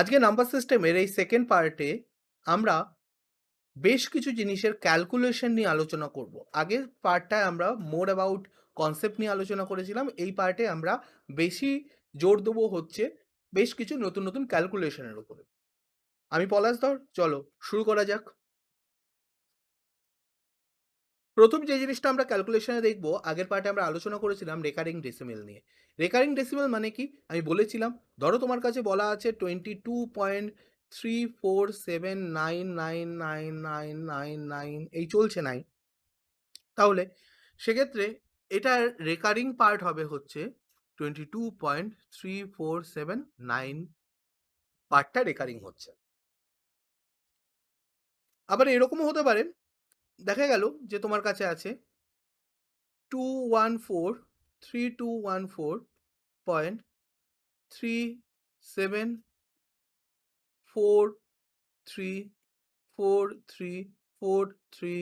আজকে নাম্বার সিস্টেমের এই সেকেন্ড পার্টে আমরা বেশ কিছু জিনিসের ক্যালকুলেশন নিয়ে আলোচনা করব আগের পার্টটায় আমরা মোর অ্যাবাউট কনসেপ্ট নিয়ে আলোচনা করেছিলাম এই পার্টে আমরা বেশি জোর দেবো হচ্ছে বেশ কিছু নতুন নতুন ক্যালকুলেশনের উপরে আমি পলাশ ধর চলো শুরু করা যাক প্রথম যে জিনিসটা আমরা ক্যালকুলেশনে দেখব আগের পার্টে আমরা আলোচনা করেছিলাম রেকারিং ডেসিমেল নিয়ে রেকারিং ডেসিমেল মানে কি আমি বলেছিলাম ধরো তোমার কাছে বলা আছে twenty two point three four seven nine nine nine nine nine nine এই চলছে নাই তাহলে সেক্ষেত্রে এটার রেকারিং পার্ট হবে হচ্ছে twenty two point three four seven nine পার্টটা রেকারিং হচ্ছে আবার এরকমও হতে পারে দেখা গেল যে তোমার কাছে আছে two one four three two one four point three seven four three four three four three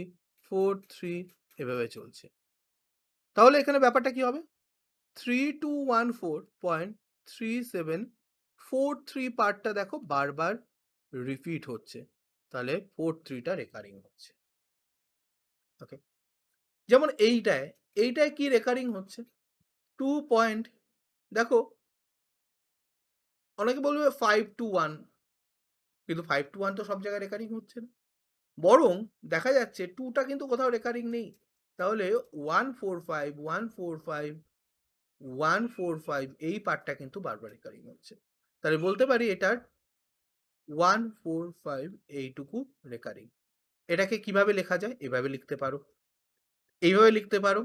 four three এভাবে চলছে তাহলে এখানে ব্যাপারটা কি হবে three two one four point three seven four three পার্টটা দেখো বারবার রিপিট হচ্ছে তাহলে ফোর থ্রিটা রেকারিং হচ্ছে ওকে যেমন এইটায় এইটায় কি রেকারিং হচ্ছে টু পয়েন্ট দেখো অনেকে বলবে ফাইভ টু ওয়ান কিন্তু ফাইভ টু ওয়ান তো সব জায়গায় রেকারিং হচ্ছে না বরং দেখা যাচ্ছে টুটা কিন্তু কোথাও রেকারিং নেই তাহলে one four five one four five one four five এই পার্টটা কিন্তু বারবার রেকারিং হচ্ছে তাহলে বলতে পারি এটার ওয়ান ফোর ফাইভ এইটুকু রেকারিং এটাকে কিভাবে লেখা যায় এভাবে লিখতে পারো এইভাবে লিখতে পারো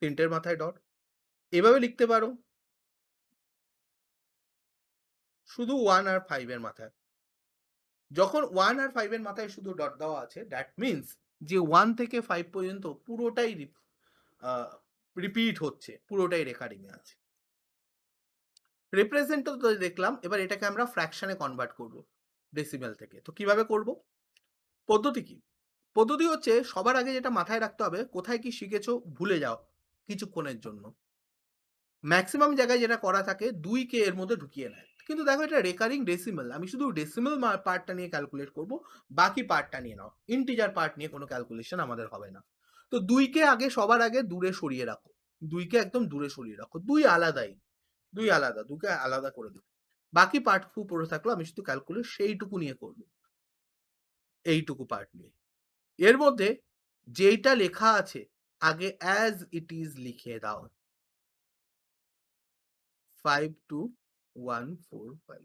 তিনটের মাথায় ডট এভাবে লিখতে পারো শুধু ওয়ান আর ফাইভের মাথায় যখন ওয়ান আর ফাইভের মাথায় শুধু ডট দেওয়া আছে দ্যাট মিনস যে ওয়ান থেকে ফাইভ পর্যন্ত পুরোটাই রিপিট হচ্ছে পুরোটাই রেকর্ডিংয়ে আছে রিপ্রেজেন্ট তো দেখলাম এবার এটাকে আমরা ফ্র্যাকশানে কনভার্ট করব ডেসিমেল থেকে তো কিভাবে করব পদ্ধতি কি পদ্ধতি হচ্ছে সবার আগে যেটা মাথায় রাখতে হবে কোথায় কি শিখেছো ভুলে যাও কিছুক্ষণের জন্য ম্যাক্সিমাম জায়গায় যেটা করা থাকে দুই কে এর মধ্যে ঢুকিয়ে নেয় কিন্তু দেখো এটা রেকারিং ডেসিমেল আমি শুধু ডেসিমেল পার্টটা নিয়ে ক্যালকুলেট করব বাকি পার্টটা নিয়ে নাও ইন্টিজার পার্ট নিয়ে কোনো ক্যালকুলেশন আমাদের হবে না তো দুইকে আগে সবার আগে দূরে সরিয়ে রাখো দুইকে একদম দূরে সরিয়ে রাখো দুই আলাদাই দুই আলাদা দুকে আলাদা করে দেবো বাকি পার্টটুকু পড়ে থাকলো আমি শুধু ক্যালকুলেট সেইটুকু নিয়ে করব এইটুকু পার্ট নিয়ে এর মধ্যে যেইটা লেখা আছে আগে অ্যাজ ইট ইজ লিখে দাও five two one four five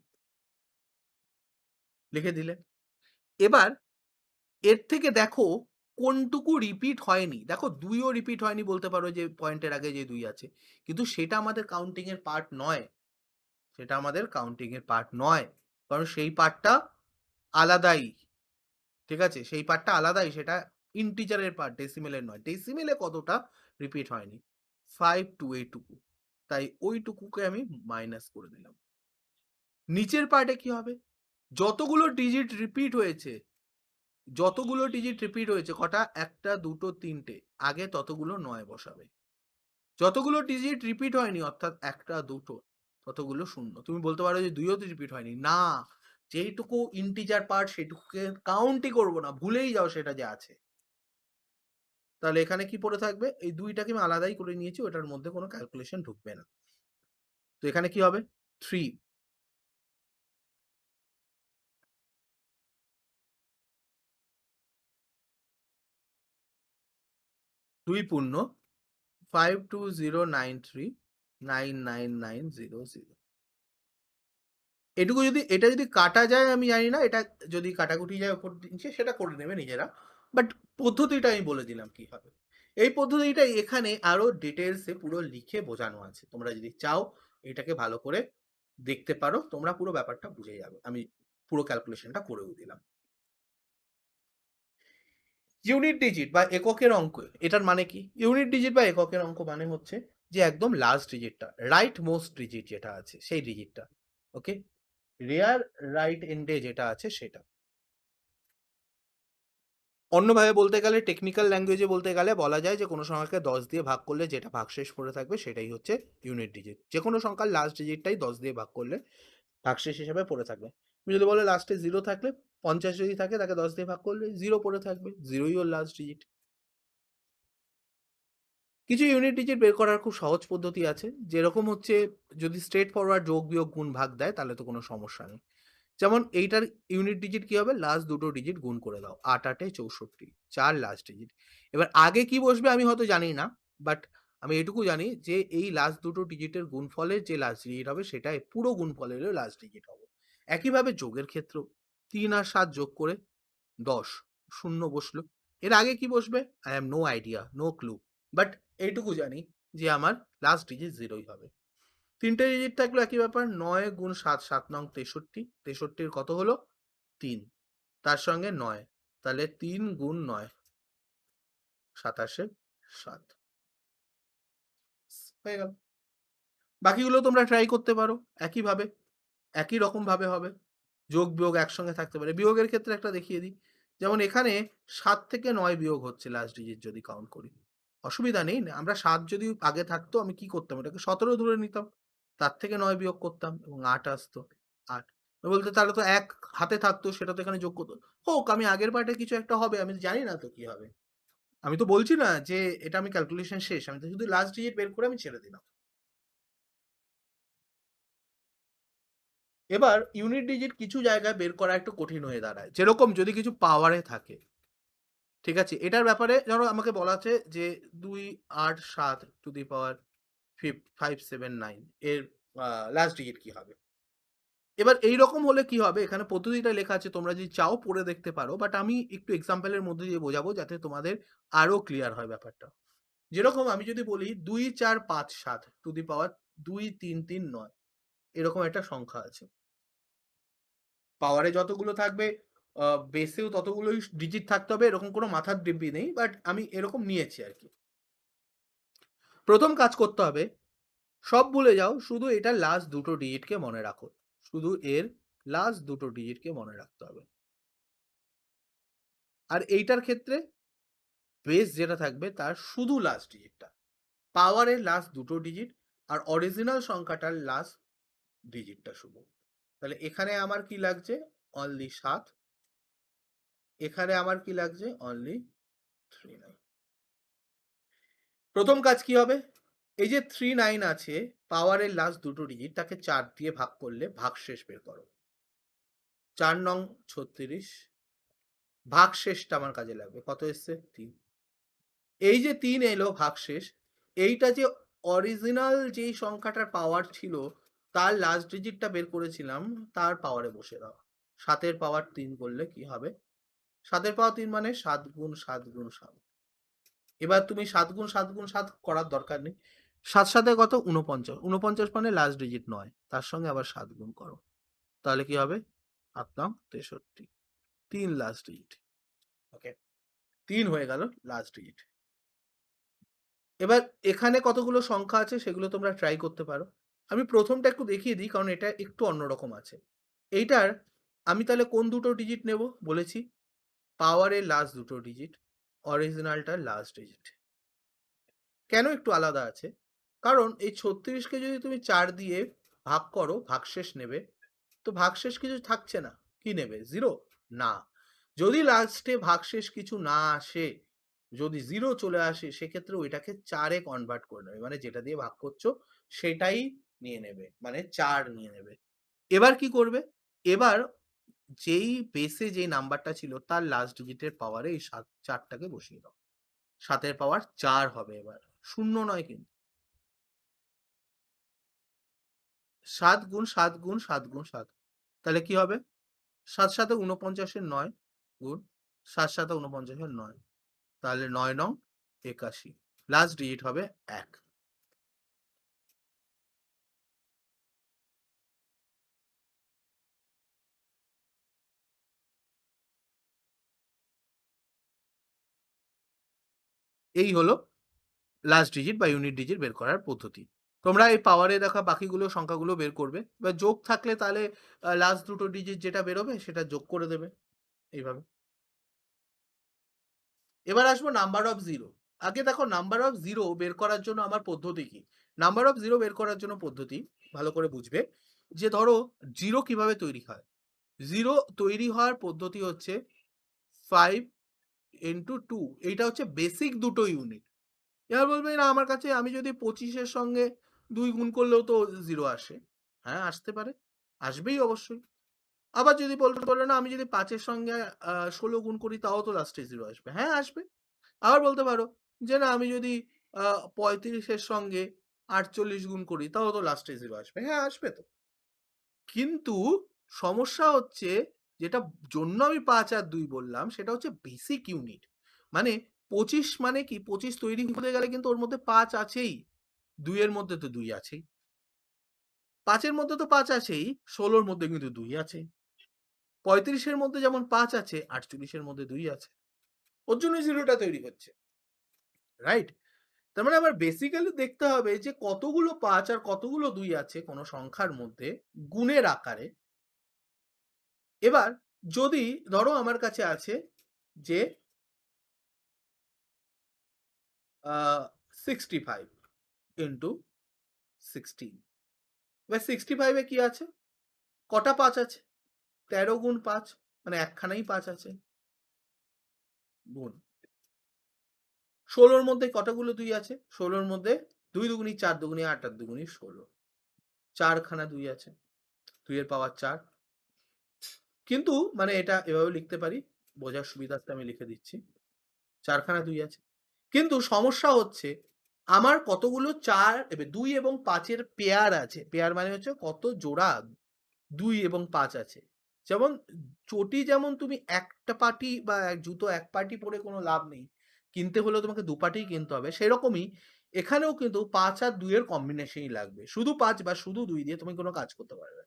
লিখে দিলে এবার এর থেকে দেখো কোনটুকু রিপিট হয়নি দেখো দুইও রিপিট হয়নি বলতে পারো যে পয়েন্টের আগে যে দুই আছে কিন্তু সেটা আমাদের কাউন্টিংয়ের পার্ট নয় সেটা আমাদের কাউন্টিংয়ের পার্ট নয় কারণ সেই পার্টটা আলাদাই ঠিক আছে সেই পার্টটা আলাদাই সেটা ইন্টিজারের পার্ট ডেসিমেলের নয় ডেসিমেলে কতটা রিপিট হয়নি ফাইভ টু এইটুকু তাই ওইটুকুকে আমি মাইনাস করে দিলাম নিচের পার্টে কি হবে যতগুলো ডিজিট রিপিট হয়েছে যতগুলো ডিজিট রিপিট হয়েছে কটা একটা দুটো তিনটে আগে ততগুলো নয় বসাবে যতগুলো ডিজিট রিপিট হয়নি অর্থাৎ একটা দুটো ততগুলো শূন্য তুমি বলতে পারো যে দুইও তো রিপিট হয়নি না যেইটুকু ইন্টিজার পার্ট সেটুকুকে কাউন্টই করবো না ভুলেই যাও সেটা যে আছে তাহলে এখানে কি পড়ে থাকবে এই দুইটাকে আমি আলাদাই করে নিয়েছি ওটার মধ্যে কোনো ক্যালকুলেশন ঢুকবে না তো এখানে কি হবে থ্রি দুই পূর্ণ five two zero nine three nine nine nine zero zero এটুকু যদি এটা যদি কাটা যায় আমি জানি না এটা যদি কাটাকুটি যায় ওপর দিচ্ছে সেটা করে নেবে নিজেরা বাট পদ্ধতিটা আমি বলে দিলাম কি হবে এই পদ্ধতিটা এখানে আরো ডিটেলসে পুরো লিখে বোঝানো আছে তোমরা যদি চাও এটাকে ভালো করে দেখতে পারো তোমরা পুরো ব্যাপারটা বুঝে যাবে আমি পুরো ক্যালকুলেশনটা করেও দিলাম ইউনিট ডিজিট বা এককের অঙ্ক এটার মানে কি ইউনিট ডিজিট বা এককের অঙ্ক মানে হচ্ছে যে একদম লাস্ট ডিজিটটা রাইট মোস্ট ডিজিট যেটা আছে সেই ডিজিটটা ওকে রেয়ার রাইট এন্ডে যেটা আছে সেটা অন্যভাবে বলতে গেলে টেকনিক্যাল ল্যাঙ্গুয়েজে বলতে গেলে বলা যায় যে কোনো সংখ্যাকে দশ দিয়ে ভাগ করলে যেটা ভাগশেষ পড়ে থাকবে সেটাই হচ্ছে ইউনিট ডিজিট যে কোনো সংখ্যার লাস্ট ডিজিটটাই দশ দিয়ে ভাগ করলে ভাগশেষ হিসাবে পড়ে থাকবে তুমি যদি বলো লাস্টে জিরো থাকলে পঞ্চাশ যদি থাকে তাকে দশ দিয়ে ভাগ করলে জিরো পড়ে থাকবে জিরোই ওর লাস্ট ডিজিট কিছু ইউনিট ডিজিট বের করার খুব সহজ পদ্ধতি আছে যেরকম হচ্ছে যদি স্ট্রেট ফরওয়ার্ড যোগ বিয়োগ গুণ ভাগ দেয় তাহলে তো কোনো সমস্যা নেই যেমন এইটার ইউনিট ডিজিট কি হবে লাস্ট দুটো ডিজিট গুণ করে দাও আট আটে চৌষট্টি চার লাস্ট ডিজিট এবার আগে কি বসবে আমি হয়তো জানি না বাট আমি এটুকু জানি যে এই লাস্ট দুটো ডিজিটের গুণফলের যে লাস্ট ডিজিট হবে সেটাই পুরো গুণফলেরও লাস্ট ডিজিট হবে একইভাবে যোগের ক্ষেত্রেও তিন আর সাত যোগ করে দশ শূন্য বসলো এর আগে কি বসবে I have no idea no clue but এইটুকু জানি যে আমার লাস্ট ডিজিট জিরোই হবে তিনটে ডিজিট থাকলো একই ব্যাপার নয় গুণ সাত সাত নং তেষট্টি তেষট্টির কত হলো তিন তার সঙ্গে নয় তাহলে তিন গুণ নয় সাতাশে সাত হয়ে গেল বাকিগুলো তোমরা ট্রাই করতে পারো একইভাবে একই রকমভাবে হবে যোগ বিয়োগ একসঙ্গে থাকতে পারে বিয়োগের ক্ষেত্রে একটা দেখিয়ে দিই যেমন এখানে সাত থেকে নয় বিয়োগ হচ্ছে লাস্ট ডিজিট যদি কাউন্ট করি অসুবিধা নেই না আমরা সাত যদি আগে থাকতো আমি কি করতাম এটাকে সতেরো ধরে নিতাম তার থেকে নয় বিয়োগ করতাম এবং আট আসতো আট বলতে তাহলে তো এক হাতে থাকতো সেটা তো এখানে যোগ করতো হোক আমি আগের পার্টে কিছু একটা হবে আমি জানি না তো কি হবে আমি তো বলছি না যে এটা আমি ক্যালকুলেশন শেষ আমি তো শুধু লাস্ট ডিজিট বের করে আমি ছেড়ে দিলাম এবার ইউনিট ডিজিট কিছু জায়গায় বের করা একটু কঠিন হয়ে দাঁড়ায় যেরকম যদি কিছু পাওয়ারে থাকে ঠিক আছে এটার ব্যাপারে ধরো আমাকে বলা আছে যে দুই আট সাত to the power five seven nine এর লাস্ট ডিজিট কি হবে এবার এই রকম হলে কি হবে এখানে পদ্ধতিটা লেখা আছে তোমরা যদি চাও পড়ে দেখতে পারো বাট আমি একটু এক্সাম্পলের মধ্যে দিয়ে বোঝাবো যাতে তোমাদের আরও ক্লিয়ার হয় ব্যাপারটা যেরকম আমি যদি বলি দুই চার পাঁচ সাত টু দি পাওয়ার দুই তিন তিন নয় এরকম একটা সংখ্যা আছে পাওয়ারে যতগুলো থাকবে বেসেও ততগুলোই ডিজিট থাকতে হবে এরকম কোনো মাথার ডিব্বি নেই বাট আমি এরকম নিয়েছি আর কি প্রথম কাজ করতে হবে সব ভুলে যাও শুধু এটা লাস্ট দুটো ডিজিটকে মনে রাখো শুধু এর লাস্ট দুটো ডিজিটকে মনে রাখতে হবে আর এইটার ক্ষেত্রে বেস যেটা থাকবে তার শুধু লাস্ট ডিজিটটা পাওয়ারের লাস্ট দুটো ডিজিট আর অরিজিনাল সংখ্যাটার লাস্ট ডিজিটটা শুভ তাহলে এখানে আমার কি লাগছে অনলি সাত এখানে আমার কি লাগছে অনলি থ্রি নাইন প্রথম কাজ কি হবে এই যে থ্রি নাইন আছে পাওয়ারের লাস্ট দুটো ডিজিট তাকে চার দিয়ে ভাগ করলে ভাগশেষ বের করো চার নং ছত্রিশ ভাগশেষটা আমার কাজে লাগবে কত এসছে তিন এই যে তিন এলো ভাগশেষ এইটা যে অরিজিনাল যেই সংখ্যাটার পাওয়ার ছিল তার লাস্ট ডিজিটটা বের করেছিলাম তার পাওয়ারে বসে দাও সাতের পাওয়ার তিন করলে কি হবে সাতের পাওয়ার তিন মানে সাত গুণ সাত গুণ সাত এবার তুমি সাত গুণ সাত গুণ সাত করার দরকার নেই সাত সাথে কত উনপঞ্চাশ উনপঞ্চাশ মানে লাস্ট ডিজিট নয় তার সঙ্গে আবার সাত গুণ করো তাহলে কি হবে আট নং তেষট্টি তিন লাস্ট ডিজিট ওকে তিন হয়ে গেল লাস্ট ডিজিট এবার এখানে কতগুলো সংখ্যা আছে সেগুলো তোমরা ট্রাই করতে পারো আমি প্রথমটা একটু দেখিয়ে দিই কারণ এটা একটু অন্যরকম আছে এইটার আমি তাহলে কোন দুটো ডিজিট নেব বলেছি পাওয়ারের লাস্ট দুটো ডিজিট অরিজিনালটার লাস্ট ডিজিট কেন একটু আলাদা আছে কারণ এই ছত্রিশকে যদি তুমি চার দিয়ে ভাগ করো ভাগশেষ নেবে তো ভাগশেষ কিছু থাকছে না কি নেবে জিরো না যদি লাস্টে ভাগশেষ কিছু না আসে যদি জিরো চলে আসে সেক্ষেত্রে ওইটাকে চারে কনভার্ট করে নেবে মানে যেটা দিয়ে ভাগ করছো সেটাই নিয়ে নেবে মানে চার নিয়ে নেবে এবার কি করবে এবার যেই বেসে যেই নাম্বারটা ছিল তার লাস্ট ডিজিটের পাওয়ারে এই সাত চারটাকে বসিয়ে দাও সাতের পাওয়ার চার হবে এবার শূন্য নয় কিন্তু সাত গুণ সাত গুণ সাত গুণ সাত তাহলে কি হবে সাত সাথে উনপঞ্চাশের নয় গুণ সাত সাথে উনপঞ্চাশের নয় তাহলে নয় নং একাশি লাস্ট ডিজিট হবে এক এই হলো লাস্ট ডিজিট বা ইউনিট ডিজিট বের করার পদ্ধতি তোমরা এই পাওয়ারে দেখা বাকিগুলো সংখ্যাগুলো বের করবে বা যোগ থাকলে তাহলে লাস্ট দুটো ডিজিট যেটা বেরোবে সেটা যোগ করে দেবে এইভাবে এবার আসবো নাম্বার অফ জিরো আগে দেখো নাম্বার অফ জিরো বের করার জন্য আমার পদ্ধতি কি নাম্বার অফ জিরো বের করার জন্য পদ্ধতি ভালো করে বুঝবে যে ধরো জিরো কিভাবে তৈরি হয় জিরো তৈরি হওয়ার পদ্ধতি হচ্ছে ফাইভ ইন্টু টু এইটা হচ্ছে বেসিক দুটো ইউনিট এবার বলবে না আমার কাছে আমি যদি পঁচিশের সঙ্গে দুই গুণ করলেও তো জিরো আসে হ্যাঁ আসতে পারে আসবেই অবশ্যই আবার যদি বলতে পারবে না আমি যদি পাঁচের সঙ্গে ষোলো গুণ করি তাও তো লাস্টে জিরো আসবে হ্যাঁ আসবে আবার বলতে পারো যে না আমি যদি পঁয়ত্রিশের সঙ্গে আটচল্লিশ গুণ করি তাও তো লাস্টে জিরো আসবে হ্যাঁ আসবে তো কিন্তু সমস্যা হচ্ছে যেটা জন্য আমি পাঁচ আর দুই বললাম সেটা হচ্ছে বেসিক ইউনিট মানে পঁচিশ মানে কি পঁচিশ তৈরি হতে গেলে কিন্তু ওর মধ্যে পাঁচ আছেই দুইয়ের মধ্যে তো দুই আছেই পাঁচের মধ্যে তো পাঁচ আছেই ষোলোর মধ্যে কিন্তু দুই আছে পঁয়ত্রিশের মধ্যে যেমন পাঁচ আছে আটচল্লিশের মধ্যে দুই আছে ওর জন্য জিরোটা তৈরি হচ্ছে রাইট তার মানে আবার বেসিক্যালি দেখতে হবে যে কতগুলো পাঁচ আর কতগুলো দুই আছে কোনো সংখ্যার মধ্যে গুণের আকারে এবার যদি ধরো আমার কাছে আছে যে সিক্সটি ফাইভ ইন্টু সিক্সটিন এবার সিক্সটি ফাইভে কি আছে কটা পাঁচ আছে তেরো গুণ পাঁচ মানে একখানাই পাঁচ আছে গুণ ষোলোর মধ্যে কটাগুলো দুই আছে ষোলোর মধ্যে দুই দুগুনি চার দুগুনি আট আট দুগুনি ষোলো চারখানা দুই আছে দুইয়ের পাওয়ার চার কিন্তু মানে এটা এভাবে লিখতে পারি বোঝার সুবিধার্থে আমি লিখে দিচ্ছি চারখানা দুই আছে কিন্তু সমস্যা হচ্ছে আমার কতগুলো চার দুই এবং পাঁচের পেয়ার আছে পেয়ার মানে হচ্ছে কত জোড়া দুই এবং পাঁচ আছে যেমন চটি যেমন তুমি একটা পাটি বা জুতো এক পাটি পরে কোনো লাভ নেই কিনতে হলেও তোমাকে দু পাটি কিনতে হবে সেরকমই এখানেও কিন্তু পাঁচ আর দুইয়ের কম্বিনেশনই লাগবে শুধু পাঁচ বা শুধু দুই দিয়ে তুমি কোনো কাজ করতে পারবে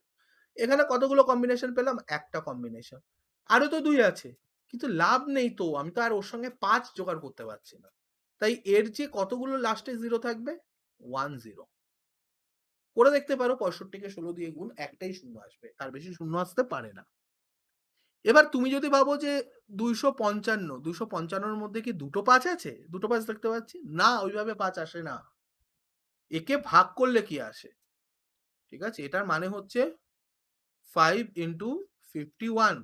এখানে কতগুলো কম্বিনেশন পেলাম একটা কম্বিনেশন আরও তো দুই আছে কিন্তু লাভ নেই তো আমি তো আর ওর সঙ্গে পাঁচ জোগাড় করতে পারছি না তাই এর যে কতগুলো লাস্টে জিরো থাকবে ওয়ান জিরো করে দেখতে পারো পঁয়ষট্টিকে ষোলো দিয়ে গুণ একটাই শূন্য আসবে তার বেশি শূন্য আসতে পারে না এবার তুমি যদি ভাবো যে দুইশো পঞ্চান্ন দুইশো পঞ্চান্নর মধ্যে কি দুটো পাঁচ আছে দুটো পাঁচ দেখতে পাচ্ছি না ওইভাবে পাঁচ আসে না একে ভাগ করলে কি আসে ঠিক আছে এটার মানে হচ্ছে five into fifty one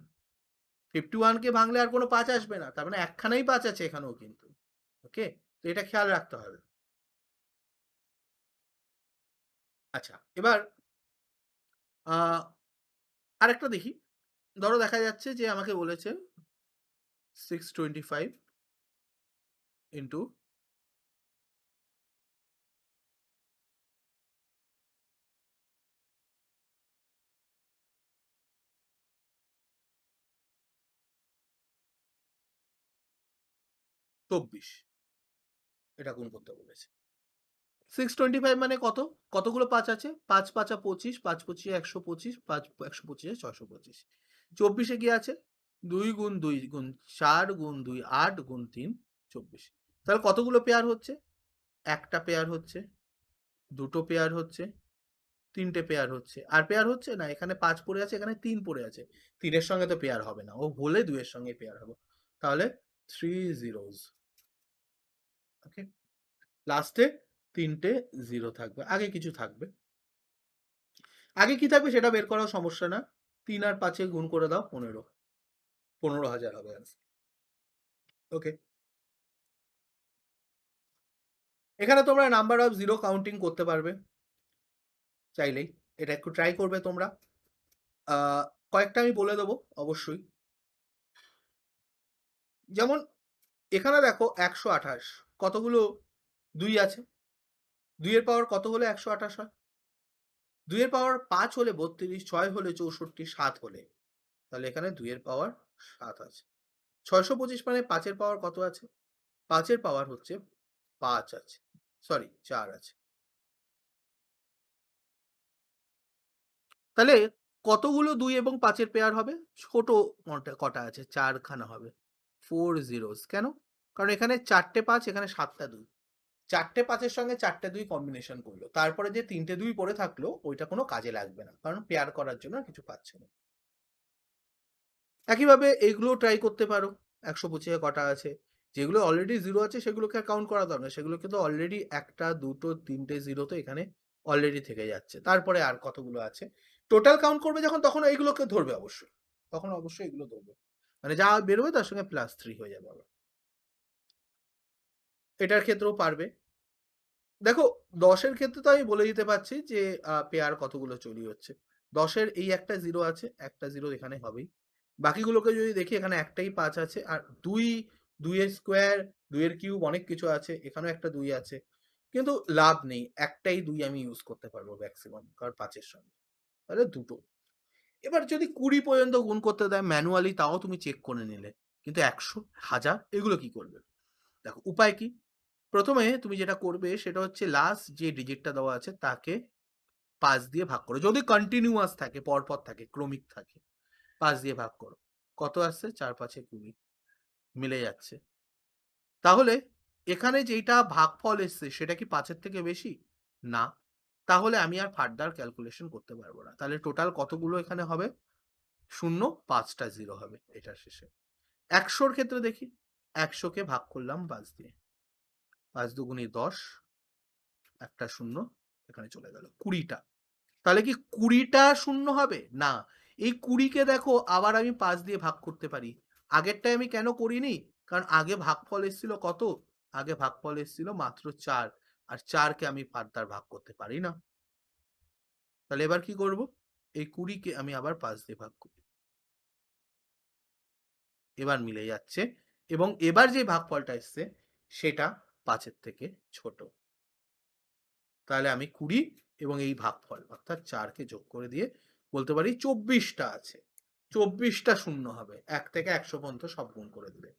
fifty ওয়ানকে ভাঙলে আর কোনো পাঁচ আসবে না তার মানে একখানাই পাঁচ আছে এখানেও কিন্তু ওকে তো এটা খেয়াল রাখতে হবে আচ্ছা এবার আরেকটা দেখি ধরো দেখা যাচ্ছে যে আমাকে বলেছে সিক্স টোয়েন্টি ফাইভ ইন্টু চব্বিশ এটা গুণ করতে বলেছে সিক্স টোয়েন্টি ফাইভ মানে কত কতগুলো পাঁচ আছে পাঁচ পাঁচা পঁচিশ পাঁচ পঁচিশে একশো পঁচিশ পাঁচ একশো পঁচিশে ছয়শো পঁচিশ চব্বিশে কি আছে দুই গুণ দুই গুণ চার গুণ দুই আট গুণ তিন চব্বিশ তাহলে কতগুলো পেয়ার হচ্ছে একটা পেয়ার হচ্ছে দুটো পেয়ার হচ্ছে তিনটে পেয়ার হচ্ছে আর পেয়ার হচ্ছে না এখানে পাঁচ পড়ে আছে এখানে তিন পড়ে আছে তিনের সঙ্গে তো পেয়ার হবে না ও হলে দুয়ের সঙ্গে পেয়ার হবে তাহলে থ্রি জিরোজ ওকে লাস্টে তিনটে জিরো থাকবে আগে কিছু থাকবে আগে কি থাকবে সেটা বের করার সমস্যা না তিন আর পাঁচে গুণ করে দাও পনেরো পনেরো হাজার হবে ওকে এখানে তোমরা নাম্বার অফ জিরো কাউন্টিং করতে পারবে চাইলেই এটা একটু ট্রাই করবে তোমরা কয়েকটা আমি বলে দেবো অবশ্যই যেমন এখানে দেখো একশো আঠাশ কতগুলো দুই আছে দুইয়ের পাওয়ার কত হলে একশো আঠাশ হয় দুইয়ের পাওয়ার পাঁচ হলে বত্রিশ ছয় হলে চৌষট্টি সাত হলে তাহলে এখানে দুইয়ের পাওয়ার সাত আছে ছয়শো পঁচিশ মানে পাঁচের পাওয়ার কত আছে পাঁচের পাওয়ার হচ্ছে পাঁচ আছে সরি চার আছে তাহলে কতগুলো দুই এবং পাঁচের পেয়ার হবে ছোট কটা আছে চারখানা হবে ফোর জিরোস কেন কারণ এখানে চারটে পাঁচ এখানে সাতটা দুই চারটে পাঁচের সঙ্গে চারটে দুই কম্বিনেশন করলো তারপরে যে তিনটে দুই পড়ে থাকলো ওইটা কোনো কাজে লাগবে না কারণ পেয়ার করার জন্য কিছু পাচ্ছে না একইভাবে এগুলো ট্রাই করতে পারো একশো পঁচিশে কটা আছে যেগুলো অলরেডি জিরো আছে সেগুলোকে কাউন্ট করা দরকার সেগুলোকে তো অলরেডি একটা দুটো তিনটে জিরো তো এখানে অলরেডি থেকে যাচ্ছে তারপরে আর কতগুলো আছে টোটাল কাউন্ট করবে যখন তখন এইগুলোকে ধরবে অবশ্যই তখন অবশ্যই এগুলো ধরবে মানে যা বেরোবে তার সঙ্গে প্লাস থ্রি হয়ে যাবে আবার এটার ক্ষেত্রেও পারবে দেখো দশের ক্ষেত্রে তো আমি বলে দিতে পারছি যে পেয়ার কতগুলো চুরি হচ্ছে দশের এই একটা জিরো আছে একটা জিরো এখানে হবেই বাকিগুলোকে যদি দেখি এখানে একটাই পাঁচ আছে আর দুই দুইয়ের স্কোয়ার দুইয়ের কিউব অনেক কিছু আছে এখানেও একটা দুই আছে কিন্তু লাভ নেই একটাই দুই আমি ইউজ করতে পারবো ম্যাক্সিমাম কারণ পাঁচের সঙ্গে তাহলে দুটো এবার যদি কুড়ি পর্যন্ত গুণ করতে দেয় ম্যানুয়ালি তাও তুমি চেক করে নিলে কিন্তু একশো হাজার এগুলো কি করবে দেখো উপায় কি প্রথমে তুমি যেটা করবে সেটা হচ্ছে লাস্ট যে ডিজিটটা দেওয়া আছে তাকে পাঁচ দিয়ে ভাগ করো যদি কন্টিনিউয়াস থাকে পরপর থাকে ক্রমিক থাকে পাঁচ দিয়ে ভাগ করো কত আসছে চার পাঁচে কুড়ি মিলে যাচ্ছে তাহলে এখানে যেটা ভাগফল এসছে সেটা কি পাঁচের থেকে বেশি না তাহলে আমি আর ফার্দার ক্যালকুলেশন করতে পারবো না তাহলে টোটাল কতগুলো এখানে হবে শূন্য পাঁচটা জিরো হবে এটা শেষে একশোর ক্ষেত্রে দেখি একশোকে ভাগ করলাম পাঁচ দিয়ে পাঁচ দুগুণে দশ একটা শূন্য এখানে চলে গেল কুড়িটা তাহলে কি কুড়িটা শূন্য হবে না এই কুড়িকে দেখো আবার আমি পাঁচ দিয়ে ভাগ করতে পারি আগেরটাই আমি কেন করিনি কারণ আগে ভাগফল এসেছিল কত আগে ভাগফল এসেছিল মাত্র চার আর চারকে আমি পাঁচ ভাগ করতে পারি না তাহলে এবার কি করব এই কুড়িকে আমি আবার পাঁচ দিয়ে ভাগ করি এবার মিলে যাচ্ছে এবং এবার যে ভাগফলটা এসছে সেটা পাঁচের থেকে ছোট তাহলে আমি কুড়ি এবং এই ভাগফল অর্থাৎ চারকে যোগ করে দিয়ে বলতে পারি চব্বিশটা আছে চব্বিশটা শূন্য হবে এক থেকে একশো পর্যন্ত সব গুণ করে দিলে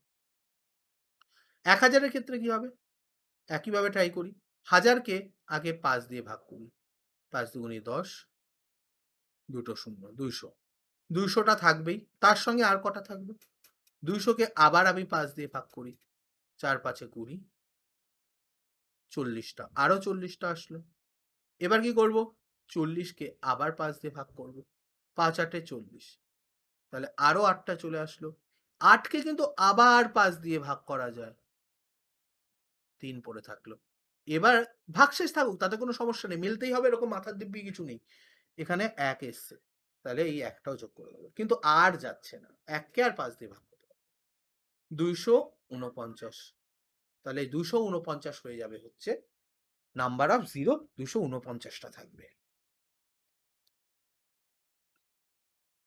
এক হাজারের ক্ষেত্রে কি হবে একইভাবে ট্রাই করি হাজারকে আগে পাঁচ দিয়ে ভাগ করি পাঁচ দুগুণি দশ দুটো শূন্য দুইশো দুইশোটা থাকবেই তার সঙ্গে আর কটা থাকবে দুইশোকে আবার আমি পাঁচ দিয়ে ভাগ করি চার পাঁচে কুড়ি চল্লিশটা আরও চল্লিশটা আসলো এবার কি করব চল্লিশকে আবার পাঁচ দিয়ে ভাগ করব পাঁচ আটে চল্লিশ তাহলে আরও আটটা চলে আসলো আটকে কিন্তু আবার পাঁচ দিয়ে ভাগ করা যায় তিন পড়ে থাকলো এবার ভাগ শেষ থাকুক তাতে কোনো সমস্যা নেই মিলতেই হবে এরকম মাথার দিব্যি কিছু নেই এখানে এক এসছে তাহলে এই একটাও যোগ করে দেবো কিন্তু আর যাচ্ছে না এককে আর পাঁচ দিয়ে ভাগ করতে দুইশো উনপঞ্চাশ তাহলে দুশো উনপঞ্চাশ হয়ে যাবে হচ্ছে নাম্বার অফ জিরো দুশো উনপঞ্চাশটা থাকবে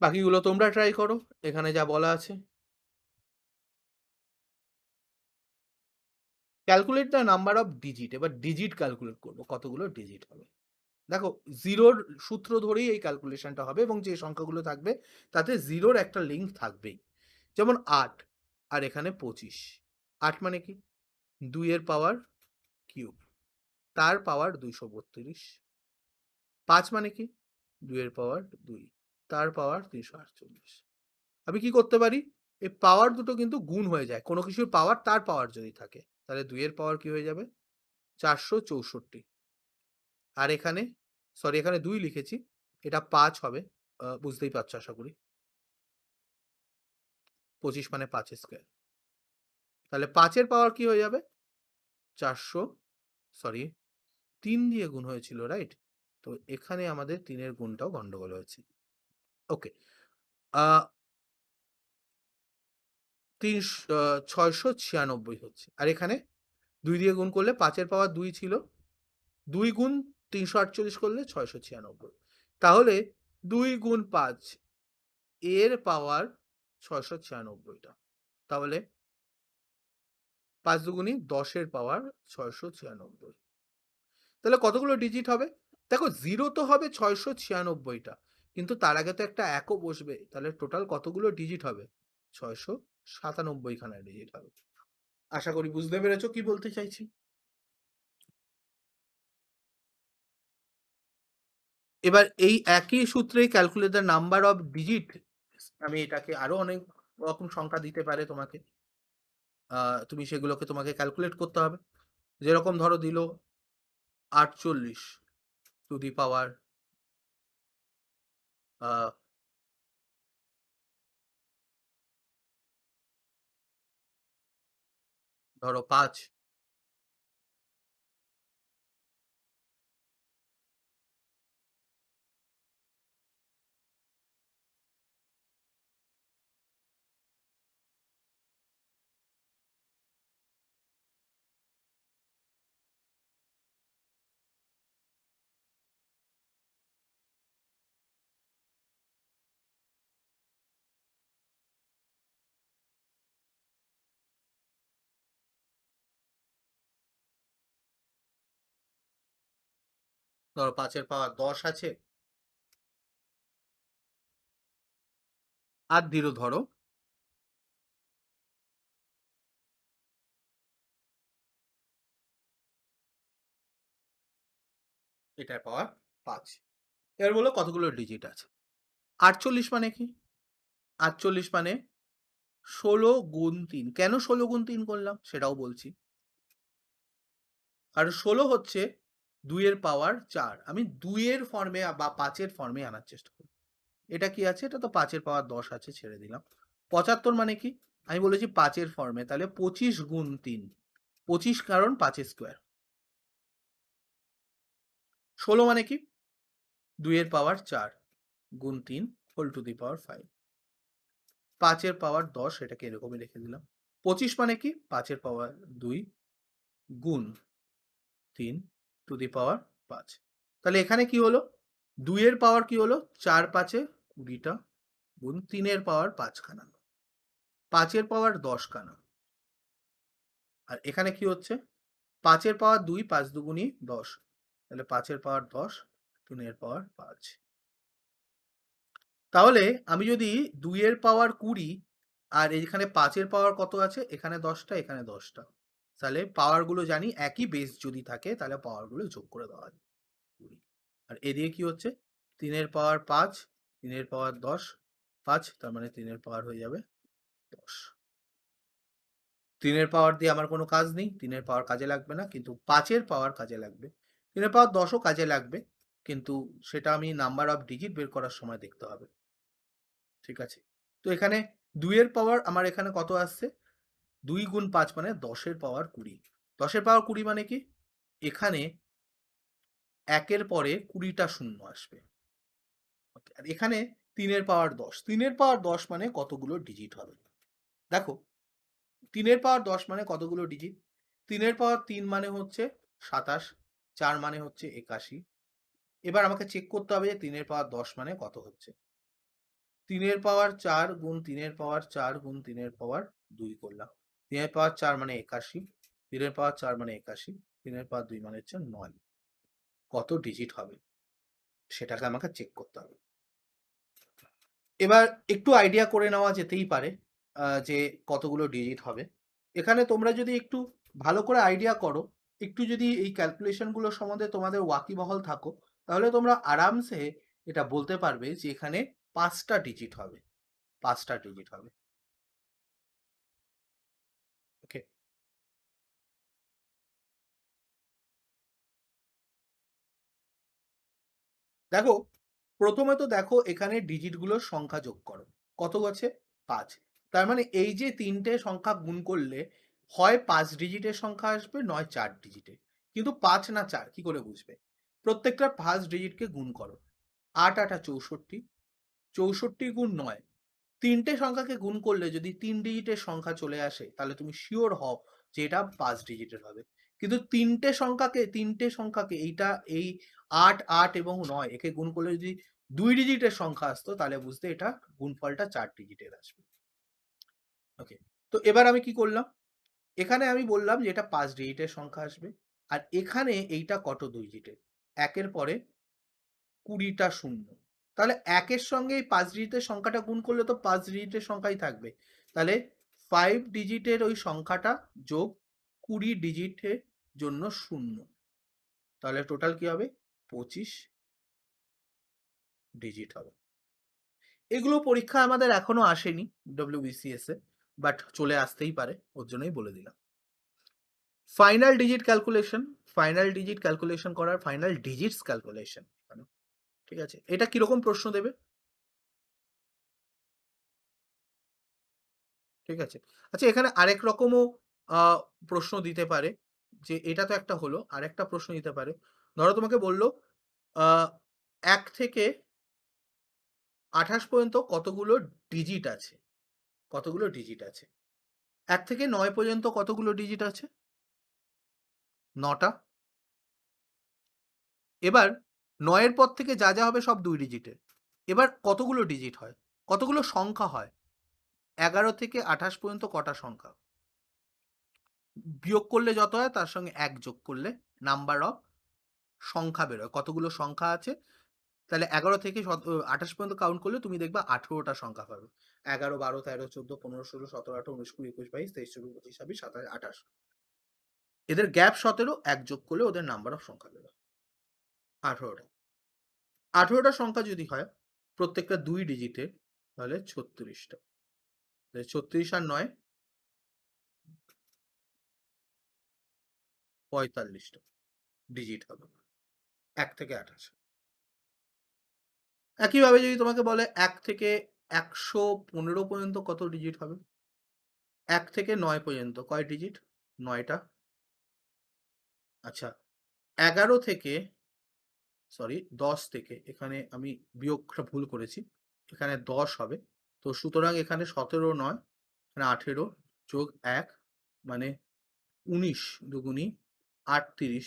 বাকিগুলো তোমরা ট্রাই করো এখানে যা বলা আছে calculate the number of digit এবার ডিজিট ক্যালকুলেট করবো কতগুলো ডিজিট হবে দেখো জিরোর সূত্র ধরেই এই ক্যালকুলেশনটা হবে এবং যে সংখ্যাগুলো থাকবে তাতে জিরোর একটা লিঙ্ক থাকবেই যেমন আট আর এখানে পঁচিশ আট মানে কি দুইয়ের পাওয়ার কিউব তার পাওয়ার দুইশো বত্রিশ পাঁচ মানে কি দুইয়ের পাওয়ার দুই তার পাওয়ার তিনশো আটচল্লিশ আমি কি করতে পারি এই পাওয়ার দুটো কিন্তু গুণ হয়ে যায় কোনো কিছুর পাওয়ার তার পাওয়ার যদি থাকে তাহলে দুইয়ের পাওয়ার কি হয়ে যাবে চারশো চৌষট্টি আর এখানে সরি এখানে দুই লিখেছি এটা পাঁচ হবে বুঝতেই পারছো আশা করি পঁচিশ মানে পাঁচ স্কোয়ার তাহলে পাঁচের পাওয়ার কি হয়ে যাবে চারশো সরি তিন দিয়ে গুণ হয়েছিল রাইট তো এখানে আমাদের তিনের গুণটাও গন্ডগোল হয়েছে ওকে তিন ছয়শো ছিয়ানব্বই হচ্ছে আর এখানে দুই দিয়ে গুণ করলে পাঁচের পাওয়ার দুই ছিল দুই গুণ তিনশো আটচল্লিশ করলে ছয়শো ছিয়ানব্বই তাহলে দুই গুণ পাঁচ এর পাওয়ার ছয়শো ছিয়ানব্বইটা তাহলে পাঁচ দুগুণি দশের পাওয়ার ছয়শো ছিয়ানব্বই তাহলে কতগুলো ডিজিট হবে দেখো জিরো তো হবে ছয়শো ছিয়ানব্বইটা কিন্তু তার আগে তো একটা একও বসবে তাহলে টোটাল কতগুলো ডিজিট হবে ছয়শো সাতানব্বইখানা ডিজিট হবে আশা করি বুঝতে পেরেছো কি বলতে চাইছি এবার এই একই সূত্রে ক্যালকুলেটার নাম্বার অফ ডিজিট আমি এটাকে আরো অনেক রকম সংখ্যা দিতে পারে তোমাকে তুমি সেগুলোকে তোমাকে ক্যালকুলেট করতে হবে যেরকম ধরো দিল আটচল্লিশ টু দি পাওয়ার ধরো পাঁচ ধরো পাঁচের পাওয়ার দশ আছে আর দৃঢ় ধরো এটার পাওয়ার পাঁচ এবার বলো কতগুলো ডিজিট আছে আটচল্লিশ মানে কি আটচল্লিশ মানে ষোলো গুণ তিন কেন ষোলো গুণ তিন করলাম সেটাও বলছি আর ষোলো হচ্ছে দুইয়ের পাওয়ার চার আমি দুইয়ের ফর্মে বা পাঁচের ফর্মে আনার চেষ্টা করি এটা কি আছে এটা তো পাঁচের পাওয়ার দশ আছে ছেড়ে দিলাম পঁচাত্তর মানে কি আমি বলেছি পাঁচের ফর্মে তাহলে পঁচিশ গুণ তিন পঁচিশ কারণ পাঁচের স্কোয়ার ষোলো মানে কি দুইয়ের পাওয়ার চার গুণ তিন whole to the power five পাঁচের পাওয়ার দশ এটাকে এরকমই রেখে দিলাম পঁচিশ মানে কি পাঁচের পাওয়ার দুই গুণ তিন টু দি পাওয়ার পাঁচ তাহলে এখানে কি হলো দুইয়ের পাওয়ার কি হলো চার পাঁচে কুড়িটা গুণ তিনের পাওয়ার পাঁচখানা পাঁচের পাওয়ার দশখানা আর এখানে কি হচ্ছে পাঁচের পাওয়ার দুই পাঁচ দুগুণি দশ তাহলে পাঁচের পাওয়ার দশ তিনের পাওয়ার পাঁচ তাহলে আমি যদি দুইয়ের পাওয়ার কুড়ি আর এখানে পাঁচের পাওয়ার কত আছে এখানে দশটা এখানে দশটা তাহলে পাওয়ারগুলো জানি একই বেস যদি থাকে তাহলে পাওয়ারগুলো যোগ করে দেওয়া যায় আর এ দিয়ে কি হচ্ছে তিনের পাওয়ার পাঁচ তিনের পাওয়ার দশ পাঁচ তার মানে তিনের পাওয়ার হয়ে যাবে দশ তিনের পাওয়ার দিয়ে আমার কোনো কাজ নেই তিনের পাওয়ার কাজে লাগবে না কিন্তু পাঁচের পাওয়ার কাজে লাগবে তিনের পাওয়ার দশও কাজে লাগবে কিন্তু সেটা আমি নাম্বার অফ ডিজিট বের করার সময় দেখতে হবে ঠিক আছে তো এখানে দুইয়ের পাওয়ার আমার এখানে কত আসছে দুই গুণ পাঁচ মানে দশের পাওয়ার কুড়ি দশের পাওয়ার কুড়ি মানে কি এখানে একের পরে কুড়িটা শূন্য আসবে আর এখানে তিনের পাওয়ার দশ তিনের পাওয়ার দশ মানে কতগুলো ডিজিট হবে দেখো তিনের পাওয়ার দশ মানে কতগুলো ডিজিট তিনের পাওয়ার তিন মানে হচ্ছে সাতাশ চার মানে হচ্ছে একাশি এবার আমাকে চেক করতে হবে যে তিনের পাওয়ার দশ মানে কত হচ্ছে তিনের পাওয়ার চার গুণ তিনের পাওয়ার চার গুণ তিনের পাওয়ার দুই করলাম তিনের পাওয়ার চার মানে একাশি তিনের পাওয়ার চার মানে একাশি তিনের পাওয়ার দুই মানে হচ্ছে নয় কত ডিজিট হবে সেটাকে আমাকে চেক করতে হবে এবার একটু আইডিয়া করে নেওয়া যেতেই পারে যে কতগুলো ডিজিট হবে এখানে তোমরা যদি একটু ভালো করে আইডিয়া করো একটু যদি এই ক্যালকুলেশনগুলো সম্বন্ধে তোমাদের ওয়াকিবহল থাকো তাহলে তোমরা আরামসে এটা বলতে পারবে যে এখানে পাঁচটা ডিজিট হবে পাঁচটা ডিজিট হবে দেখো প্রথমে তো দেখো এখানে ডিজিটগুলোর সংখ্যা যোগ করো কত আছে পাঁচ তার মানে এই যে তিনটে সংখ্যা গুণ করলে হয় পাঁচ ডিজিটের সংখ্যা আসবে নয় চার ডিজিটে কিন্তু পাঁচ না চার কি করে বুঝবে প্রত্যেকটা পাঁচ ডিজিটকে গুণ করো আট আটা চৌষট্টি চৌষট্টি গুণ নয় তিনটে সংখ্যাকে গুণ করলে যদি তিন ডিজিটের সংখ্যা চলে আসে তাহলে তুমি শিওর হও যে এটা পাঁচ ডিজিটের হবে কিন্তু তিনটে সংখ্যাকে তিনটে সংখ্যাকে এইটা এই আট আট এবং নয় একে গুণ করলে যদি দুই ডিজিটের সংখ্যা আসতো তাহলে বুঝতে এটা গুণফলটা চার ডিজিটের আসবে ওকে তো এবার আমি কি করলাম এখানে আমি বললাম যে এটা পাঁচ ডিজিটের সংখ্যা আসবে আর এখানে এইটা কত দুই ডিজিটের একের পরে কুড়িটা শূন্য তাহলে একের সঙ্গে এই পাঁচ ডিজিটের সংখ্যাটা গুণ করলে তো পাঁচ ডিজিটের সংখ্যাই থাকবে তাহলে ফাইভ ডিজিটের ওই সংখ্যাটা যোগ কুড়ি ডিজিটের জন্য শূন্য তাহলে টোটাল কি হবে পঁচিশ ডিজিট হবে এগুলো পরীক্ষা আমাদের এখনো আসেনি ডব্লিউবিসিএস এ বাট চলে আসতেই পারে ওর জন্যই বলে দিলাম final digit calculation final digit calculation করার ফাইনাল ডিজিটস ক্যালকুলেশন ঠিক আছে এটা কিরকম প্রশ্ন দেবে ঠিক আছে আচ্ছা এখানে আরেক রকমও প্রশ্ন দিতে পারে যে এটা তো একটা হলো আর একটা প্রশ্ন দিতে পারে ধরো তোমাকে বললো এক থেকে আঠাশ পর্যন্ত কতগুলো ডিজিট আছে কতগুলো ডিজিট আছে এক থেকে নয় পর্যন্ত কতগুলো ডিজিট আছে নটা এবার নয়ের পর থেকে যা যা হবে সব দুই ডিজিটে এবার কতগুলো ডিজিট হয় কতগুলো সংখ্যা হয় এগারো থেকে আঠাশ পর্যন্ত কটা সংখ্যা বিয়োগ করলে যত হয় তার সঙ্গে এক যোগ করলে নাম্বার অফ সংখ্যা বেরোয় কতগুলো সংখ্যা আছে তাহলে এগারো থেকে আঠাশ পর্যন্ত কাউন্ট করলে তুমি দেখবে আঠেরোটা সংখ্যা পাবে এগারো বারো তেরো চোদ্দ পনেরো ষোলো সতেরো আঠারো উনিশ কুড়ি একুশ বাইশ তেইশ চব্বিশ পঁচিশ ছাব্বিশ সাতাশ আঠাশ এদের গ্যাপ সতেরো এক যোগ করলে ওদের নাম্বার অফ সংখ্যা বেরোয় আঠেরোটা আঠেরোটা সংখ্যা যদি হয় প্রত্যেকটা দুই ডিজিটে তাহলে ছত্রিশটা ছত্রিশ আর নয় পঁয়তাল্লিশটা ডিজিট হবে এক থেকে আঠাশ একইভাবে যদি তোমাকে বলে এক থেকে একশো পনেরো পর্যন্ত কত ডিজিট হবে এক থেকে নয় পর্যন্ত কয় ডিজিট নয়টা আচ্ছা এগারো থেকে সরি দশ থেকে এখানে আমি বিয়োগটা ভুল করেছি এখানে দশ হবে তো সুতরাং এখানে সতেরো নয় এখানে আঠেরো যোগ এক মানে উনিশ দুগুনি আটত্রিশ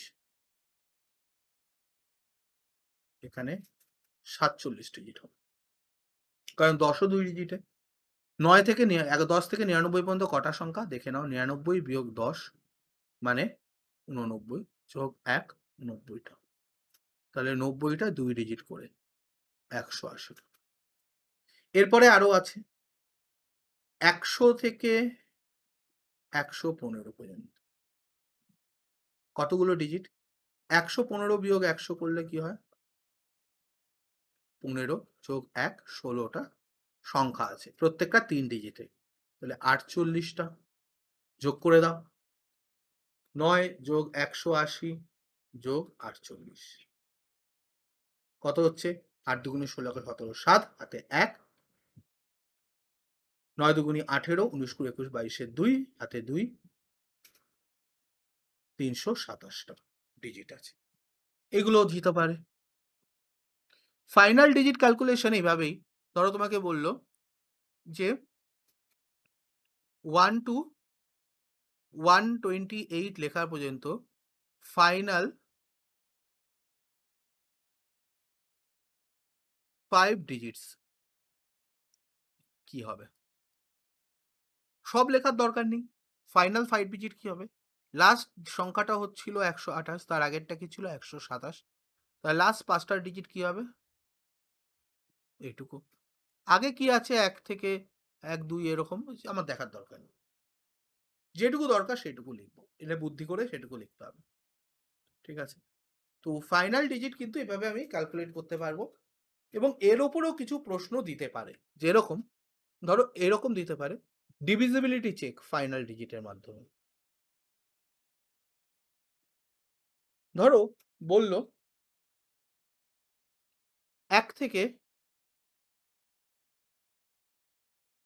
এখানে সাতচল্লিশ ডিজিট হবে কারণ দশও দুই ডিজিটে নয় থেকে দশ থেকে নিরানব্বই পর্যন্ত কটা সংখ্যা দেখে নাও নিরানব্বই বিয়োগ দশ মানে উননব্বই যোগ এক নব্বইটা তাহলে নব্বইটা দুই ডিজিট করে একশো আশি এরপরে আরও আছে একশো থেকে একশো পনেরো পর্যন্ত কতগুলো ডিজিট একশো পনেরো বিয়োগ একশো করলে কি হয় পনেরো যোগ এক ষোলোটা সংখ্যা আছে প্রত্যেকটা তিন ডিজিটে তাহলে আটচল্লিশটা যোগ করে দাও নয় যোগ একশো আশি যোগ আটচল্লিশ কত হচ্ছে আট দুগুণে ষোলোকে সতেরো সাত হাতে এক নয় দুগুণী আঠেরো উনিশ কুড়ি একুশ বাইশে দুই হাতে দুই তিনশো সাতাশটা ডিজিট আছে এগুলো দিতে পারে ফাইনাল ডিজিট ক্যালকুলেশন এইভাবেই ধরো তোমাকে বলল যে one two one twenty eight লেখা পর্যন্ত ফাইনাল ফাইভ ডিজিটস কি হবে সব লেখার দরকার নেই ফাইনাল ফাইভ ডিজিট কি হবে লাস্ট সংখ্যাটা হচ্ছিল একশো আঠাশ তার আগেরটা কি ছিল একশো সাতাশ তার লাস্ট পাঁচটার ডিজিট কি হবে এইটুকু আগে কি আছে এক থেকে এক দুই এরকম আমার দেখার দরকার নেই যেটুকু দরকার সেটুকু লিখবো এটা বুদ্ধি করে সেটুকু লিখতে হবে ঠিক আছে তো ফাইনাল ডিজিট কিন্তু এভাবে আমি ক্যালকুলেট করতে পারবো এবং এর ওপরেও কিছু প্রশ্ন দিতে পারে যেরকম ধরো এরকম দিতে পারে ডিভিজিবিলিটি চেক ফাইনাল ডিজিটের মাধ্যমে ধরো বলল এক থেকে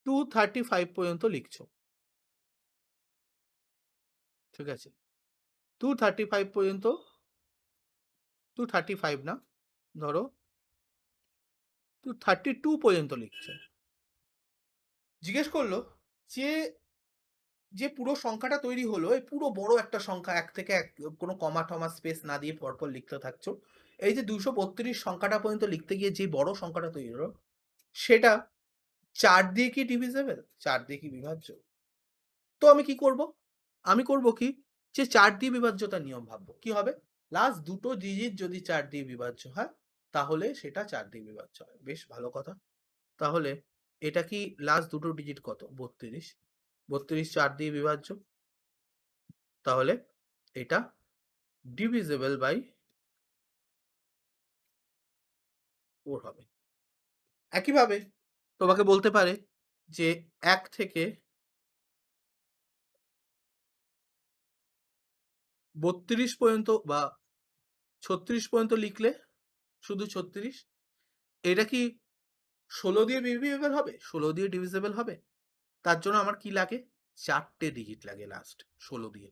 টু থার্টি ফাইভ পর্যন্ত লিখছ ঠিক আছে টু থার্টি ফাইভ পর্যন্ত টু থার্টি ফাইভ না ধরো টু থার্টি টু পর্যন্ত লিখছে জিজ্ঞেস করলো যে যে পুরো সংখ্যাটা তৈরি হলো এই পুরো বড় একটা সংখ্যা এক থেকে এক কোনো কমা টমা স্পেস না দিয়ে পরপর লিখতে থাকছো এই যে দুশো বত্রিশ সংখ্যাটা পর্যন্ত লিখতে গিয়ে যে বড় সংখ্যাটা তৈরি হলো সেটা চার দিয়ে কি ডিভিজেবল চার দিয়ে কি বিভাজ্য তো আমি কি করব আমি করব কি যে চার দিয়ে বিভাজ্যতা নিয়ম ভাববো কি হবে লাস্ট দুটো ডিজিট যদি চার দিয়ে বিভাজ্য হয় তাহলে সেটা চার দিয়ে বিভাজ্য হয় বেশ ভালো কথা তাহলে এটা কি লাস্ট দুটো ডিজিট কত বত্রিশ বত্রিশ চার দিয়ে বিভাজ্য তাহলে এটা ডিভিজেবল বাই ফোর হবে একইভাবে তোমাকে বলতে পারে যে এক থেকে বত্রিশ পর্যন্ত বা ছত্রিশ পর্যন্ত লিখলে শুধু ছত্রিশ এটা কি ষোলো দিয়ে ডিভিজেবল হবে ষোলো দিয়ে ডিভিজেবল হবে তার জন্য আমার কি লাগে চারটে ডিজিট লাগে লাস্ট ষোলো দিয়ে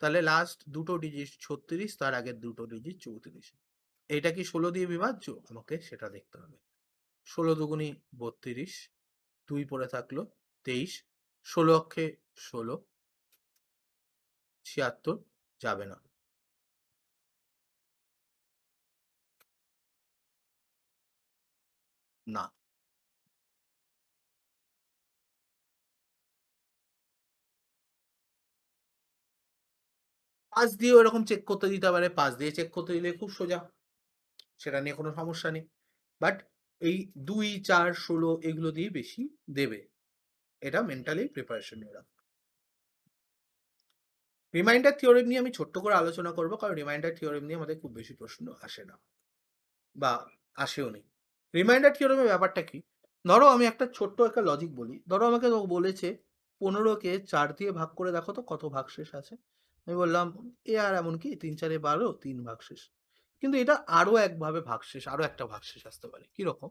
তাহলে লাস্ট দুটো ডিজিট ছত্রিশ তার আগের দুটো ডিজিট চৌত্রিশ এটা কি ষোলো দিয়ে বিভাজ্য আমাকে সেটা দেখতে হবে ষোলো দুগুনি বত্রিশ দুই পরে থাকলো তেইশ ষোলো অক্ষে ষোলো ছিয়াত্তর যাবে না না পাঁচ দিয়ে এরকম চেক করতে দিতে পারে পাঁচ দিয়ে চেক করতে দিলে খুব সোজা সেটা নিয়ে কোনো সমস্যা নেই বাট এই দুই চার ষোলো এগুলো দিয়ে বেশি দেবে এটা মেন্টালি প্রিপারেশন নিয়ে রাখো রিমাইন্ডার থিওরেম নিয়ে আমি ছোট্ট করে আলোচনা করবো কারণ রিমাইন্ডার থিওরেম নিয়ে আমাদের খুব বেশি প্রশ্ন আসে না বা আসেও নেই রিমাইন্ডার থিওরেমের ব্যাপারটা কি ধরো আমি একটা ছোট্ট একটা লজিক বলি ধরো আমাকে বলেছে পনেরোকে চার দিয়ে ভাগ করে দেখো তো কত ভাগ শেষ আছে আমি বললাম এ আর এমন কি তিন চারে বারো তিন শেষ কিন্তু এটা আরও একভাবে শেষ আরও একটা শেষ আসতে পারে কীরকম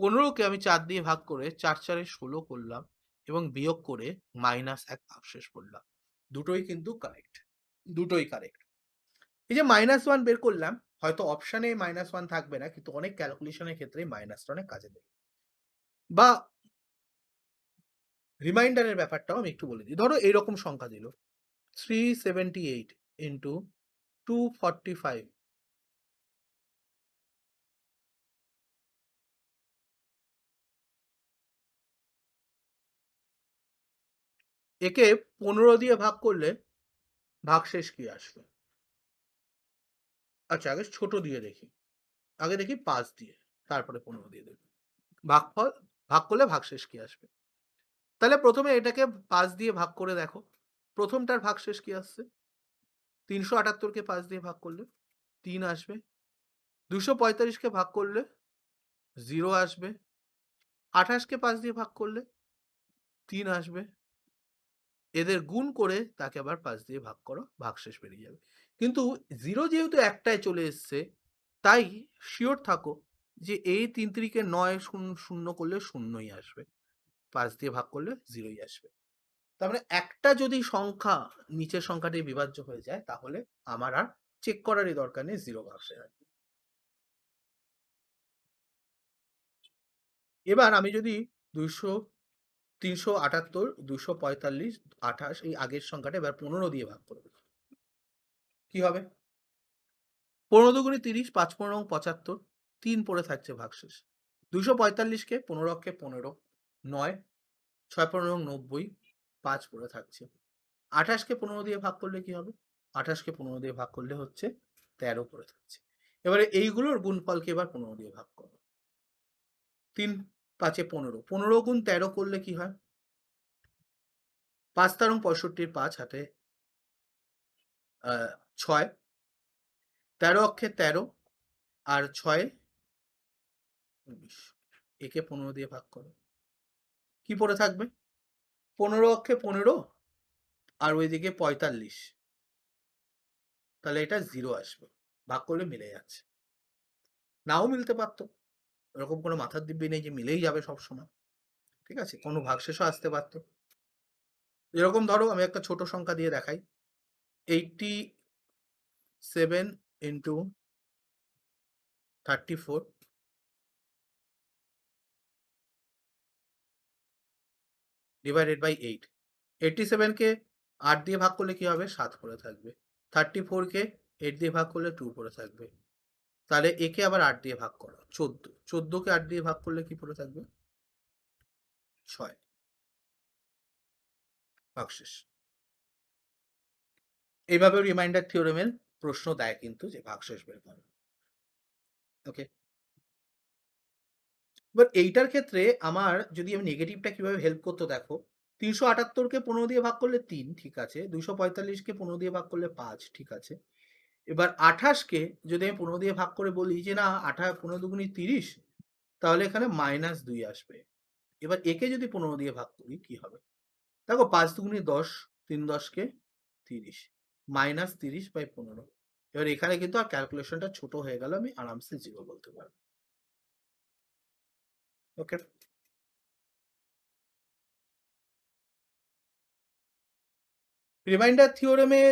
পনেরোকে আমি চার দিয়ে ভাগ করে চার চারে ষোলো করলাম এবং বিয়োগ করে মাইনাস এক শেষ করলাম দুটোই কিন্তু কারেক্ট দুটোই কারেক্ট এই যে মাইনাস ওয়ান বের করলাম হয়তো অপশানে মাইনাস ওয়ান থাকবে না কিন্তু অনেক ক্যালকুলেশনের ক্ষেত্রে মাইনাস অনেক কাজে দেবে বা রিমাইন্ডারের ব্যাপারটাও আমি একটু বলে দিই ধরো এরকম সংখ্যা দিল 378 into 245 একে পনেরো দিয়ে ভাগ করলে ভাগশেষ কি আসবে আচ্ছা আগে ছোট দিয়ে দেখি আগে দেখি পাঁচ দিয়ে তারপরে পনেরো দিয়ে দেবে ভাগফল ভাগ করলে ভাগশেষ কি আসবে তাহলে প্রথমে এটাকে পাঁচ দিয়ে ভাগ করে দেখো প্রথমটার ভাগশেষ কি আসছে তিনশো আটাত্তরকে পাঁচ দিয়ে ভাগ করলে তিন আসবে দুশো পঁয়তাল্লিশকে ভাগ করলে জিরো আসবে আঠাশকে পাঁচ দিয়ে ভাগ করলে তিন আসবে এদের গুণ করে তাকে আবার পাঁচ দিয়ে ভাগ করো ভাগশেষ বেরিয়ে যাবে কিন্তু জিরো যেহেতু একটাই চলে এসছে তাই শিওর থাকো যে এই তিন তিরিকে নয় শূন্য করলে শূন্যই আসবে পাঁচ দিয়ে ভাগ করলে জিরোই আসবে তার মানে একটা যদি সংখ্যা নিচের সংখ্যাটি বিভাজ্য হয়ে যায় তাহলে আমার আর চেক করারই দরকার নেই জিরো বাক্সে রাখবে এবার আমি যদি দুইশো তিনশো আটাত্তর দুশো পঁয়তাল্লিশ আঠাশ এই আগের সংখ্যাটা এবার পনেরো দিয়ে ভাগ করবে কি হবে পনেরো দুগুণে তিরিশ পাঁচ পনেরো পঁচাত্তর তিন পরে থাকছে ভাগশেষ দুশো পঁয়তাল্লিশকে পনেরো অক্ষে পনেরো নয় ছয় পনেরো নব্বই পাঁচ পড়ে থাকছে আঠাশকে পনেরো দিয়ে ভাগ করলে কি হবে আঠাশকে পনেরো দিয়ে ভাগ করলে হচ্ছে তেরো পড়ে থাকছে এবারে এইগুলোর গুণফলকে এবার পনেরো দিয়ে ভাগ করো তিন পাঁচে পনেরো পনেরো গুণ তেরো করলে কি হয় পাঁচ তারং পঁয়ষট্টির পাঁচ হাতে ছয় তেরো অক্ষে তেরো আর ছয় উনিশ একে পনেরো দিয়ে ভাগ করো কি পড়ে থাকবে পনেরো অক্ষে পনেরো আর ওইদিকে পঁয়তাল্লিশ তাহলে এটা জিরো আসবে ভাগ করলে মিলে যাচ্ছে নাও মিলতে পারতো এরকম কোনো মাথার দিব্যি নেই যে মিলেই যাবে সব সময় ঠিক আছে কোনো ভাগশেষও আসতে পারত এরকম ধরো আমি একটা ছোট সংখ্যা দিয়ে দেখাই eighty seven into thirty four divided by eight eighty সেভেনকে আট দিয়ে ভাগ করলে কী হবে সাত পরে থাকবে থার্টি ফোরকে এইট দিয়ে ভাগ করলে টু পরে থাকবে তাহলে একে আবার আট দিয়ে ভাগ করো চোদ্দ চোদ্দোকে আট দিয়ে ভাগ করলে কি পরে থাকবে ছয় ভাগশেষ এইভাবে রিমাইন্ডার থিওরেমের প্রশ্ন দেয় কিন্তু যে ভাগশেষ বের করে ওকে এবার এইটার ক্ষেত্রে আমার যদি আমি নেগেটিভটা কিভাবে হেল্প করতো দেখো তিনশো আটাত্তরকে পনেরো দিয়ে ভাগ করলে তিন ঠিক আছে দুশো পঁয়তাল্লিশকে পনেরো দিয়ে ভাগ করলে পাঁচ ঠিক আছে এবার আঠাশকে যদি আমি পনেরো দিয়ে ভাগ করে বলি যে না আঠাশ পনেরো দুগুণি তিরিশ তাহলে এখানে মাইনাস দুই আসবে এবার একে যদি পনেরো দিয়ে ভাগ করি কি হবে দেখো পাঁচ দুগুণি দশ তিন দশকে তিরিশ মাইনাস তিরিশ বাই পনেরো এবার এখানে কিন্তু আর ক্যালকুলেশনটা ছোট হয়ে গেল আমি আরামসে জিরো বলতে পারবো Okay রিমাইন্ডার থিওরেমে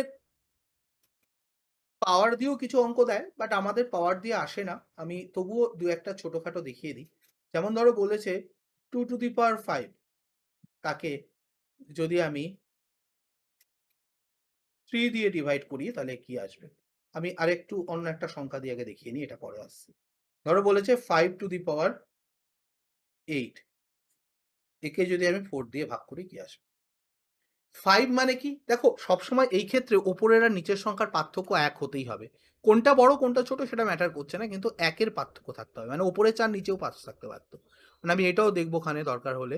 পাওয়ার দিয়েও কিছু অঙ্ক দেয় বাট আমাদের পাওয়ার দিয়ে আসে না আমি তবুও দু একটা ছোটোখাটো দেখিয়ে দিই যেমন ধরো বলেছে two to the power five তাকে যদি আমি থ্রি দিয়ে ডিভাইড করি তাহলে কি আসবে আমি আরেকটু অন্য একটা সংখ্যা দিয়ে আগে দেখিয়ে নিই এটা পরে আসছে ধরো বলেছে five to the power eight একে যদি আমি ফোর দিয়ে ভাগ করি কি আসবে ফাইভ মানে কি দেখো সবসময় এই ক্ষেত্রে ওপরের আর নিচের সংখ্যার পার্থক্য এক হতেই হবে কোনটা বড় কোনটা ছোট সেটা ম্যাটার করছে না কিন্তু একের পার্থক্য থাকতে হবে মানে ওপরে চার নিচেও পাঁচ থাকতে পারত মানে আমি এটাও দেখবো খানে দরকার হলে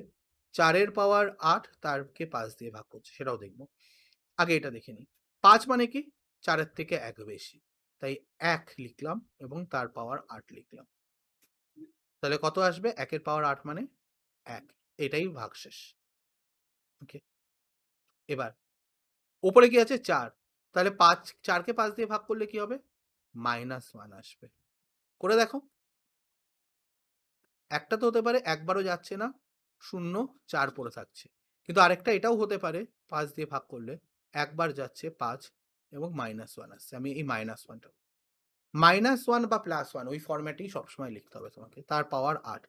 চারের পাওয়ার আট তারকে পাঁচ দিয়ে ভাগ করছে সেটাও দেখবো আগে এটা দেখে নিই পাঁচ মানে কি চারের থেকে এক বেশি তাই এক লিখলাম এবং তার পাওয়ার আট লিখলাম তাহলে কত আসবে একের পাওয়ার আট মানে এক এটাই ভাগশেষ ওকে এবার ওপরে কি আছে চার তাহলে পাঁচ চারকে পাঁচ দিয়ে ভাগ করলে কি হবে মাইনাস ওয়ান আসবে করে দেখো একটা তো হতে পারে একবারও যাচ্ছে না শূন্য চার পড়ে থাকছে কিন্তু আরেকটা এটাও হতে পারে পাঁচ দিয়ে ভাগ করলে একবার যাচ্ছে পাঁচ এবং মাইনাস ওয়ান আসছে আমি এই মাইনাস ওয়ানটা মাইনাস ওয়ান বা প্লাস ওয়ান ওই ফর্ম্যাটেই সবসময় লিখতে হবে তোমাকে তার পাওয়ার আট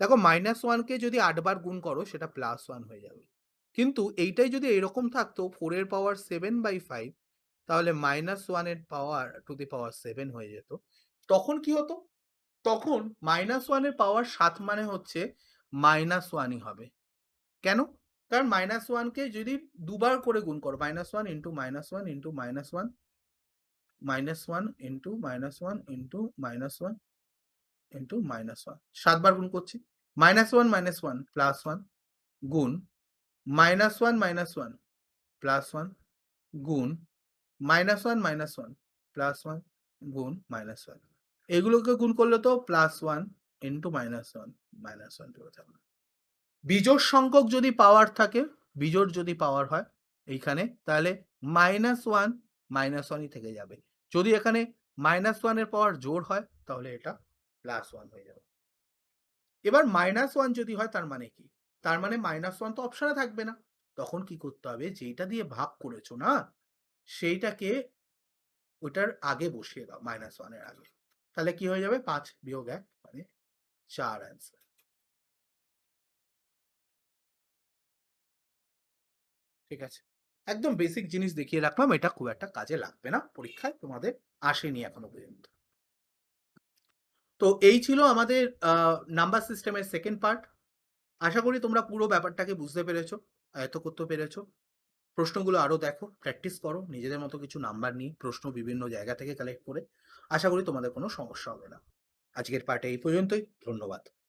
দেখো মাইনাস ওয়ানকে যদি আটবার গুণ করো সেটা প্লাস ওয়ান হয়ে যাবে কিন্তু এইটাই যদি এরকম থাকতো ফোরের পাওয়ার সেভেন বাই ফাইভ তাহলে মাইনাস ওয়ানের power two the power seven হয়ে যেত তখন কি হতো তখন মাইনাস ওয়ানের পাওয়ার সাত মানে হচ্ছে মাইনাস ওয়ানই হবে কেন কারণ মাইনাস ওয়ানকে যদি দুবার করে গুণ করো minus one into minus one into minus one minus one into minus one into minus one into minus one সাতবার গুণ করছি minus one minus one plus one গুণ minus one minus one plus one গুণ minus one minus one plus one গুণ minus one এগুলোকে গুণ করলে তো plus one into minus one minus one পেয়ে থাকবে বিজোড় সংখ্যক যদি পাওয়ার থাকে বিজোড় যদি পাওয়ার হয় এইখানে তাহলে মাইনাস ওয়ান মাইনাস ওয়ানই থেকে যাবে যদি এখানে মাইনাস ওয়ানের পাওয়ার জোর হয় তাহলে এটা প্লাস ওয়ান হয়ে যাবে এবার মাইনাস ওয়ান যদি হয় তার মানে কি তার মানে মাইনাস ওয়ান তো অপশানে থাকবে না তখন কি করতে হবে যেটা দিয়ে ভাগ করেছো না সেইটাকে ওটার আগে বসিয়ে দাও মাইনাস ওয়ানের আগে তাহলে কি হয়ে যাবে পাঁচ বিয়োগ এক মানে চার অ্যান্সার ঠিক আছে একদম বেসিক জিনিস দেখিয়ে রাখলাম এটা খুব একটা কাজে লাগবে না পরীক্ষায় তোমাদের আসেনি এখনো পর্যন্ত তো এই ছিল আমাদের নাম্বার সিস্টেমের সেকেন্ড পার্ট আশা করি তোমরা পুরো ব্যাপারটাকে বুঝতে পেরেছো আয়ত্ত করতে পেরেছো প্রশ্নগুলো আরও দেখো প্র্যাকটিস করো নিজেদের মতো কিছু নাম্বার নিয়ে প্রশ্ন বিভিন্ন জায়গা থেকে কালেক্ট করে আশা করি তোমাদের কোনো সমস্যা হবে না আজকের পার্টে এই পর্যন্তই ধন্যবাদ